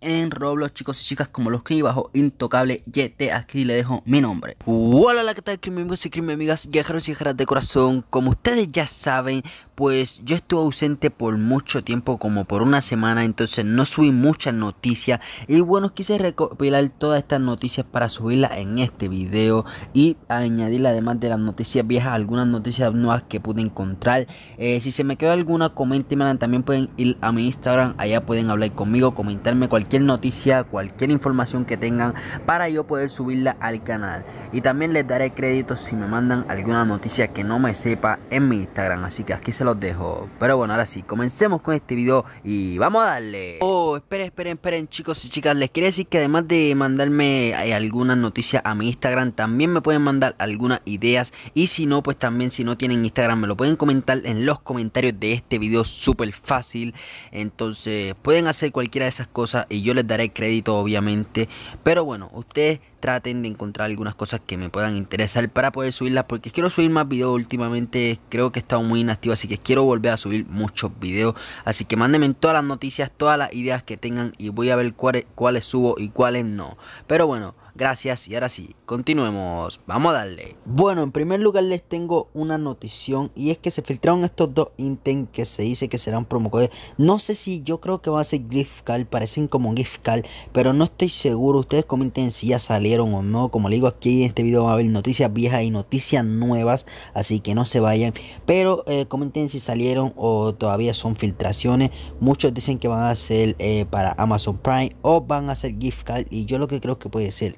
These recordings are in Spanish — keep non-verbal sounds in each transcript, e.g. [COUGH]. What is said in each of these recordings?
en Roblox, chicos y chicas, como los escribí bajo Intocable YT. Aquí le dejo mi nombre. Hola, la ¿qué tal? Que amigos y amigas, viajeros y viajeras de corazón. Como ustedes ya saben, pues yo estuve ausente por mucho tiempo, como por una semana, entonces no subí muchas noticias. Y bueno, quise recopilar todas estas noticias para subirlas en este video y añadir además de las noticias viejas, algunas noticias nuevas que pude encontrar. Eh, si se me quedó alguna, coméntenmela. También pueden ir a mi Instagram, allá pueden hablar conmigo, comentarme cualquier noticia, cualquier información que tengan para yo poder subirla al canal. Y también les daré crédito si me mandan alguna noticia que no me sepa en mi Instagram. Así que aquí se los dejo. Pero bueno, ahora sí, comencemos con este video y vamos a darle. Oh, esperen, esperen, esperen, chicos y chicas. Les quería decir que además de mandarme eh, algunas noticias a mi Instagram, también me pueden mandar algunas ideas. Y si no, pues también si no tienen Instagram, me lo pueden comentar en los comentarios de este video súper fácil. Entonces, pueden hacer cualquiera de esas cosas y yo les daré crédito, obviamente. Pero bueno, ustedes traten de encontrar algunas cosas que me puedan interesar para poder subirlas porque quiero subir más videos últimamente creo que he estado muy inactivo así que quiero volver a subir muchos videos así que mándenme todas las noticias todas las ideas que tengan y voy a ver cuáles, cuáles subo y cuáles no pero bueno Gracias y ahora sí, continuemos. Vamos a darle. Bueno, en primer lugar les tengo una notición y es que se filtraron estos dos intent que se dice que serán promocodes. No sé si yo creo que va a ser gift card, parecen como un gift card, pero no estoy seguro. Ustedes comenten si ya salieron o no. Como les digo, aquí en este video va a haber noticias viejas y noticias nuevas, así que no se vayan. Pero eh, comenten si salieron o todavía son filtraciones. Muchos dicen que van a ser eh, para Amazon Prime o van a ser gift card y yo lo que creo que puede ser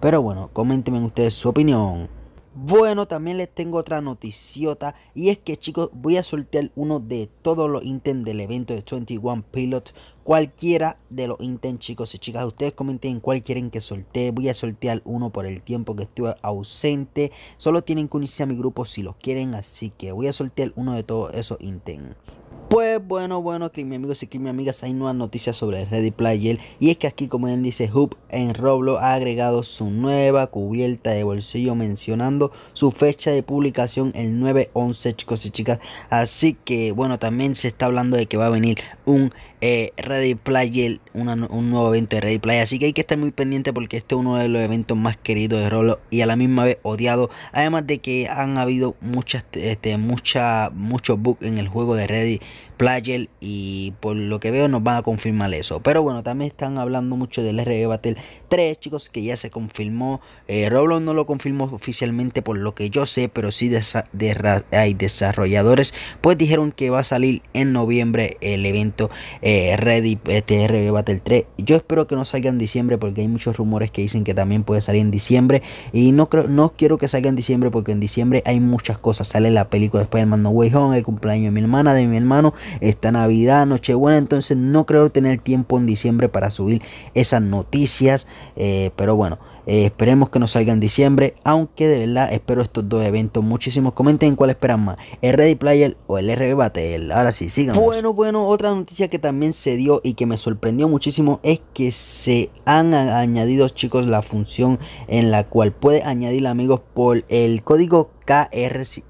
pero bueno, coméntenme ustedes su opinión. Bueno, también les tengo otra noticiota y es que chicos voy a soltar uno de todos los intents del evento de 21 Pilot. Cualquiera de los intents chicos y chicas, ustedes comenten cuál quieren que solte. Voy a sortear uno por el tiempo que estuve ausente. Solo tienen que unirse a mi grupo si los quieren, así que voy a soltear uno de todos esos intents bueno, bueno, mis amigos y mi amigas, hay nuevas noticias sobre Ready Player. Y es que aquí, como bien dice Hub en Roblo, ha agregado su nueva cubierta de bolsillo mencionando su fecha de publicación el 9-11, chicos y chicas. Así que bueno, también se está hablando de que va a venir un eh, Ready Player, un nuevo evento de Ready Player. Así que hay que estar muy pendiente porque este es uno de los eventos más queridos de Roblox y a la misma vez odiado. Además de que han habido muchas, este, mucha, muchos bugs en el juego de Ready Player y por lo que veo nos van a confirmar eso. Pero bueno, también están hablando mucho del RB Battle 3, chicos, que ya se confirmó. Eh, Roblox no lo confirmó oficialmente por lo que yo sé, pero sí hay desarrolladores, pues dijeron que va a salir en noviembre el evento eh, Ready TRB este, Battle 3. Yo espero que no salga en diciembre porque hay muchos rumores que dicen que también puede salir en diciembre. Y no, creo, no quiero que salga en diciembre porque en diciembre hay muchas cosas. Sale la película de Spider-Man No Way Home, el cumpleaños de mi hermana, de mi hermano, esta Navidad, Nochebuena. Entonces no creo tener tiempo en diciembre para subir esas noticias. Eh, pero bueno. Eh, esperemos que nos salga en diciembre, aunque de verdad espero estos dos eventos muchísimos. Comenten cuál esperan más, el Ready Player o el RB Battle. Ahora sí, sigan. Bueno, bueno, otra noticia que también se dio y que me sorprendió muchísimo es que se han añadido, chicos, la función en la cual puede añadir amigos por el código KRS,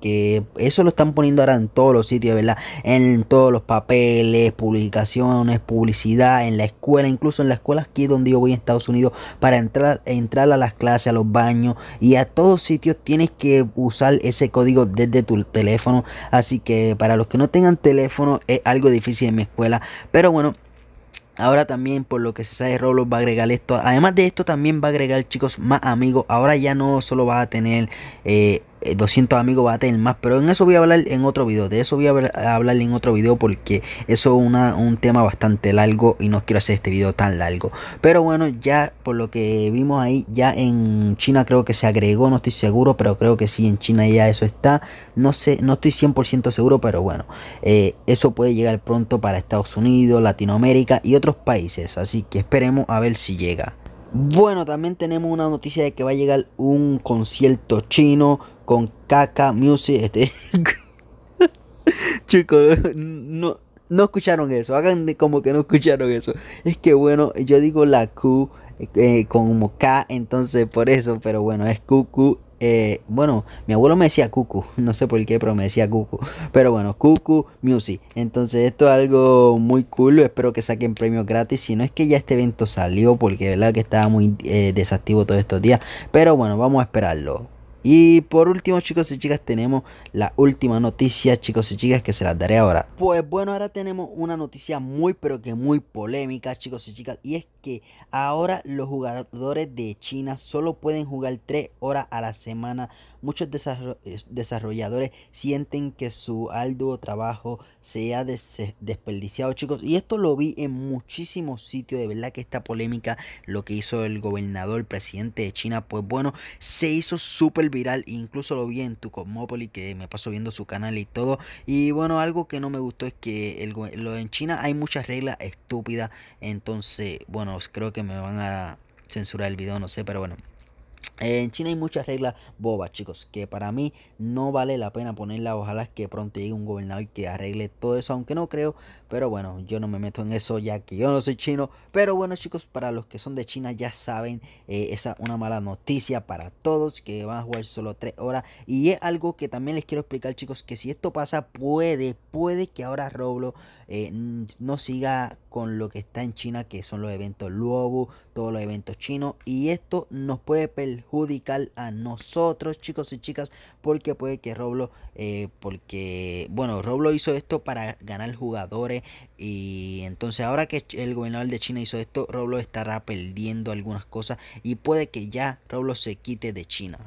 que eso lo están poniendo ahora en todos los sitios, ¿verdad? En todos los papeles, publicaciones, publicidad, en la escuela, incluso en la escuela aquí donde yo voy en Estados Unidos, para entrar, entrar a las clases, a los baños y a todos sitios tienes que usar ese código desde tu teléfono. Así que para los que no tengan teléfono es algo difícil en mi escuela, pero bueno. Ahora también, por lo que se sabe, Roblox va a agregar esto. Además de esto, también va a agregar, chicos, más amigos. Ahora ya no solo va a tener eh, 200 eh, amigos va a tener más, pero en eso voy a hablar en otro video, de eso voy a hablar en otro video porque eso es un tema bastante largo y no quiero hacer este video tan largo. Pero bueno, ya por lo que vimos ahí, ya en China creo que se agregó, no estoy seguro, pero creo que sí, en China ya eso está. No sé, no estoy 100% seguro, pero bueno, eh, eso puede llegar pronto para Estados Unidos, Latinoamérica y otros países, así que esperemos a ver si llega. Bueno, también tenemos una noticia de que va a llegar un concierto chino con Kaka Music. Este, [LAUGHS] Chicos, no, no escucharon eso. Hagan como que no escucharon eso. Es que bueno, yo digo la Q con eh, como K, entonces por eso, pero bueno, es QQ eh, bueno, mi abuelo me decía Cucu, [LAUGHS] no sé por qué, pero me decía Cucu. Pero bueno, Cucu Music. Entonces esto es algo muy cool, espero que saquen premios gratis. Si no es que ya este evento salió, porque verdad que estaba muy eh, desactivo todos estos días. Pero bueno, vamos a esperarlo. Y por último, chicos y chicas, tenemos la última noticia, chicos y chicas, que se las daré ahora. Pues bueno, ahora tenemos una noticia muy, pero que muy polémica, chicos y chicas, y es que ahora los jugadores de China solo pueden jugar 3 horas a la semana. Muchos desarrolladores sienten que su arduo trabajo se ha desperdiciado, chicos. Y esto lo vi en muchísimos sitios. De verdad que esta polémica, lo que hizo el gobernador, presidente de China, pues bueno, se hizo súper viral. Incluso lo vi en tu Cosmópolis, que me pasó viendo su canal y todo. Y bueno, algo que no me gustó es que lo en China hay muchas reglas estúpidas. Entonces, bueno creo que me van a censurar el video, no sé, pero bueno. En China hay muchas reglas bobas, chicos, que para mí no vale la pena ponerlas. Ojalá que pronto llegue un gobernador y que arregle todo eso, aunque no creo. Pero bueno, yo no me meto en eso ya que yo no soy chino. Pero bueno, chicos, para los que son de China ya saben, eh, esa es una mala noticia para todos que van a jugar solo 3 horas. Y es algo que también les quiero explicar, chicos, que si esto pasa, puede, puede que ahora Roblo eh, no siga con lo que está en China, que son los eventos lobo, todos los eventos chinos. Y esto nos puede perjudicar a nosotros, chicos y chicas, porque puede que Roblo, eh, porque, bueno, Roblo hizo esto para ganar jugadores y entonces ahora que el gobernador de China hizo esto, Roblo estará perdiendo algunas cosas y puede que ya Roblo se quite de China.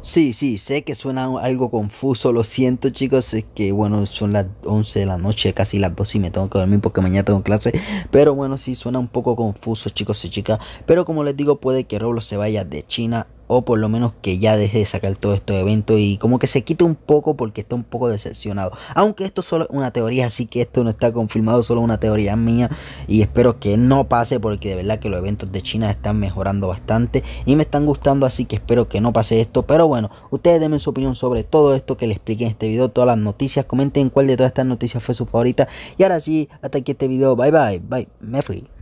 Sí, sí, sé que suena algo confuso, lo siento chicos, es que bueno, son las 11 de la noche, casi las 2 y me tengo que dormir porque mañana tengo clase, pero bueno, sí suena un poco confuso chicos y chicas, pero como les digo, puede que Roblo se vaya de China o por lo menos que ya deje de sacar todo este evento y como que se quite un poco porque está un poco decepcionado. Aunque esto solo una teoría, así que esto no está confirmado, solo una teoría mía y espero que no pase porque de verdad que los eventos de China están mejorando bastante y me están gustando, así que espero que no pase esto. Pero bueno, ustedes denme su opinión sobre todo esto que les expliqué en este video, todas las noticias, comenten cuál de todas estas noticias fue su favorita y ahora sí, hasta aquí este video, bye bye, bye, me fui.